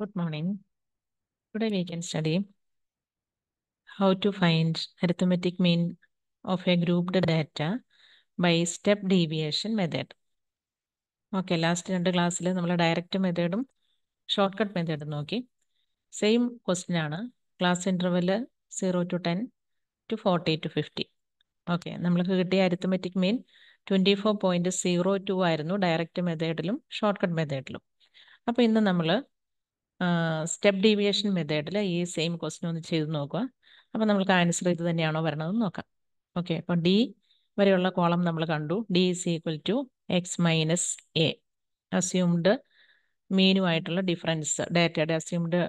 good morning today we can study how to find arithmetic mean of a grouped data by step deviation method okay last രണ്ട് ക്ലാസ്സിൽ നമ്മൾ direct മെത്തേഡും short cut മെത്തേഡും നോക്കി same question ആണ് class interval zero to ten to forty to fifty okay നമ്മൾക്ക് കിട്ടിയ arithmetic mean twenty four point zero two ആയിരുന്നു ഡയറക്റ്റ് മെത്തേഡിലും ഷോർട്ട് കട്ട് മെത്തേഡിലും അപ്പോൾ ഇന്ന് നമ്മൾ സ്റ്റെപ്പ് ഡീവിയേഷൻ മെത്തേഡിൽ ഈ സെയിം ക്വസ്റ്റ്യൻ ഒന്ന് ചെയ്ത് നോക്കുക അപ്പോൾ നമുക്ക് ആൻസർ ഇത് തന്നെയാണോ വരണതെന്ന് നോക്കാം ഓക്കെ അപ്പോൾ ഡി വരെയുള്ള കോളം നമ്മൾ കണ്ടു D is equal to X minus A assumed മീനുമായിട്ടുള്ള ഡിഫറൻസ് ഡേറ്റയുടെ അസ്യൂംഡ്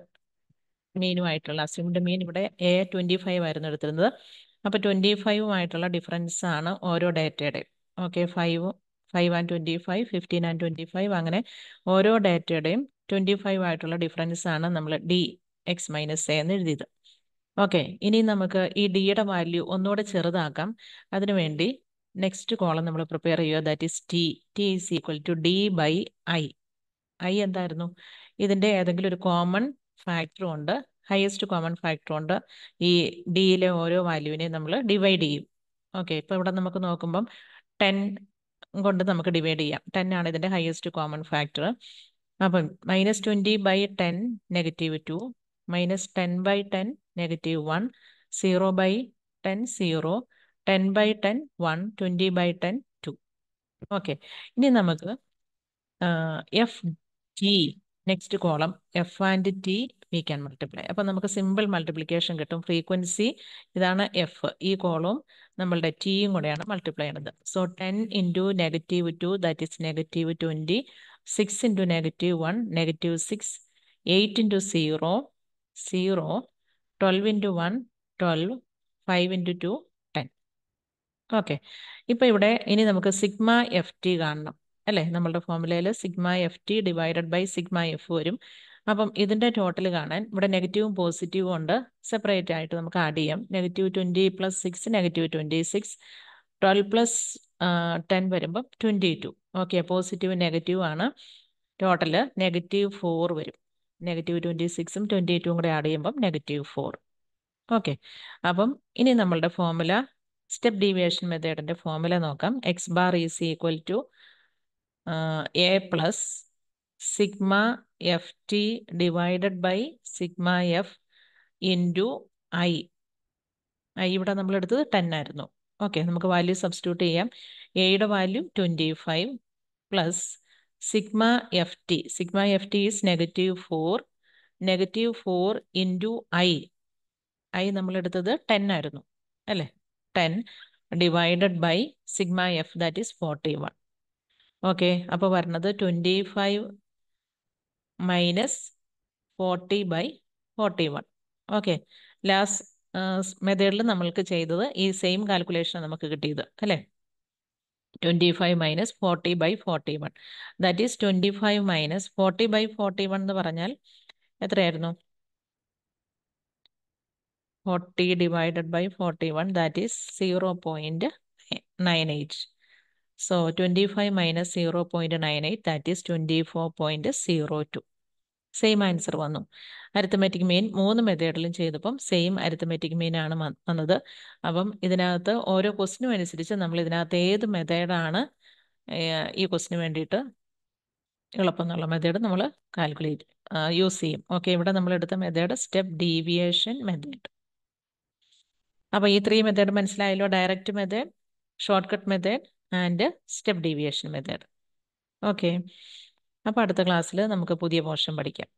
മീനുമായിട്ടുള്ള അസ്യൂംഡ് മീൻ ഇവിടെ എ ട്വൻറ്റി ഫൈവ് ആയിരുന്നു എടുത്തിരുന്നത് അപ്പോൾ ട്വൻറ്റി ഫൈവുമായിട്ടുള്ള ഡിഫറൻസ് ആണ് ഓരോ ഡേറ്റയുടെ okay five five and twenty five fifteen and twenty five അങ്ങനെ ഓരോ ഡേറ്റയുടെയും ട്വൻറ്റി ഫൈവ് ആയിട്ടുള്ള ഡിഫറൻസ് ആണ് നമ്മൾ ഡി എക്സ് മൈനസ് എ എന്ന് എഴുതിയത് ഓക്കെ ഇനി നമുക്ക് ഈ ഡിയുടെ വാല്യൂ ഒന്നുകൂടെ ചെറുതാക്കാം അതിനുവേണ്ടി നെക്സ്റ്റ് കോളം നമ്മൾ പ്രിപ്പയർ ചെയ്യുക that is T T is equal to D by I I എന്തായിരുന്നു ഇതിൻ്റെ ഏതെങ്കിലും ഒരു കോമൺ ഫാക്ടർ ഉണ്ട് ഹയസ്റ്റ് കോമൺ ഫാക്ടർ ഉണ്ട് ഈ ഡിയിലെ ഓരോ വാല്യൂവിനെയും നമ്മൾ ഡിവൈഡ് ചെയ്യും ഓക്കെ ഇപ്പോൾ ഇവിടെ നമുക്ക് നോക്കുമ്പം ടെൻ കൊണ്ട് നമുക്ക് ഡിവൈഡ് ചെയ്യാം ടെൻ ആണ് ഇതിൻ്റെ ഹയസ്റ്റ് കോമൺ ഫാക്ടർ അപ്പം minus twenty by ten negative two minus ten by ten negative one zero by ten zero ten by ten one twenty by ten two okay ഇനി നമുക്ക് F G next column F and T we can multiply അപ്പം നമുക്ക് simple multiplication കിട്ടും frequency ഇതാണ് F ഈ കോളവും നമ്മളുടെ ടിയും കൂടെയാണ് മൾട്ടിപ്ലൈ ചെയ്യുന്നത് so ten into negative two that is negative twenty six into negative one negative six eight into zero zero twelve into one twelve five into two ten okay ഇപ്പോൾ ഇവിടെ ഇനി നമുക്ക് സിഗ്മ എഫ് ടി കാണണം അല്ലേ നമ്മളുടെ ഫോമുലയിൽ sigma F T divided by sigma F വരും അപ്പം ഇതിൻ്റെ ടോട്ടൽ കാണാൻ ഇവിടെ നെഗറ്റീവും പോസിറ്റീവും ഉണ്ട് സെപ്പറേറ്റ് ആയിട്ട് നമുക്ക് ആഡ് ചെയ്യാം negative twenty plus six negative twenty six twelve plus ten വരുമ്പം twenty two okay positive negative ആണ് ടോട്ടൽ നെഗറ്റീവ് ഫോർ വരും നെഗറ്റീവ് ട്വൻറ്റി സിക്സും ട്വൻറ്റി എയ്റ്റും കൂടെ ആഡ് ചെയ്യുമ്പം നെഗറ്റീവ് ഫോർ ഓക്കെ അപ്പം ഇനി നമ്മളുടെ ഫോമുല സ്റ്റെപ്പ് ഡീവിയേഷൻ മെത്തേഡിൻ്റെ ഫോമുല നോക്കാം X bar is equal to A plus sigma F T divided by sigma F into I I ഇവിടെ നമ്മളെടുത്തത് ടെൻ ആയിരുന്നു ഓക്കെ നമുക്ക് വാല്യൂ സബ്സ്റ്റിറ്റ്യൂട്ട് ചെയ്യാം എയുടെ value twenty five plus sigma F T sigma F T is negative four negative four into I I നമ്മളെടുത്തത് ten ആയിരുന്നു അല്ലേ ten divided by sigma F that is forty one okay അപ്പോൾ വരണത് twenty five minus forty by forty one okay last മെത്തേഡിൽ നമ്മൾക്ക് ചെയ്തത് ഈ same calculation നമുക്ക് കിട്ടിയത് അല്ലേ twenty five minus forty by forty one that is twenty five minus forty by forty one എന്ന് പറഞ്ഞാൽ എത്രയായിരുന്നു forty divided by forty one that is zero point nine eight so twenty five minus zero point nine eight that is twenty four point zero two same answer വന്നു arithmetic mean മൂന്ന് മെത്തേഡിലും ചെയ്തപ്പം same arithmetic main ആണ് വന്നത് അപ്പം ഇതിനകത്ത് ഓരോ ക്വസ്റ്റിനും അനുസരിച്ച് നമ്മൾ ഇതിനകത്ത് ഏത് മെത്തേഡാണ് ഈ ക്വസ്റ്റിന് വേണ്ടിയിട്ട് എളുപ്പം എന്നുള്ള മെത്തേഡ് നമ്മൾ കാൽക്കുലേറ്റ് യൂസ് ചെയ്യും ഓക്കെ ഇവിടെ നമ്മൾ എടുത്ത മെത്തേഡ് സ്റ്റെപ്പ് ഡീവിയേഷൻ മെത്തേഡ് അപ്പൊ ഈ ത്രീ മെത്തേഡ് മനസ്സിലായല്ലോ direct method short cut method and step deviation method okay അപ്പൊ അടുത്ത ക്ലാസ്സിൽ നമുക്ക് പുതിയ പോർഷൻ പഠിക്കാം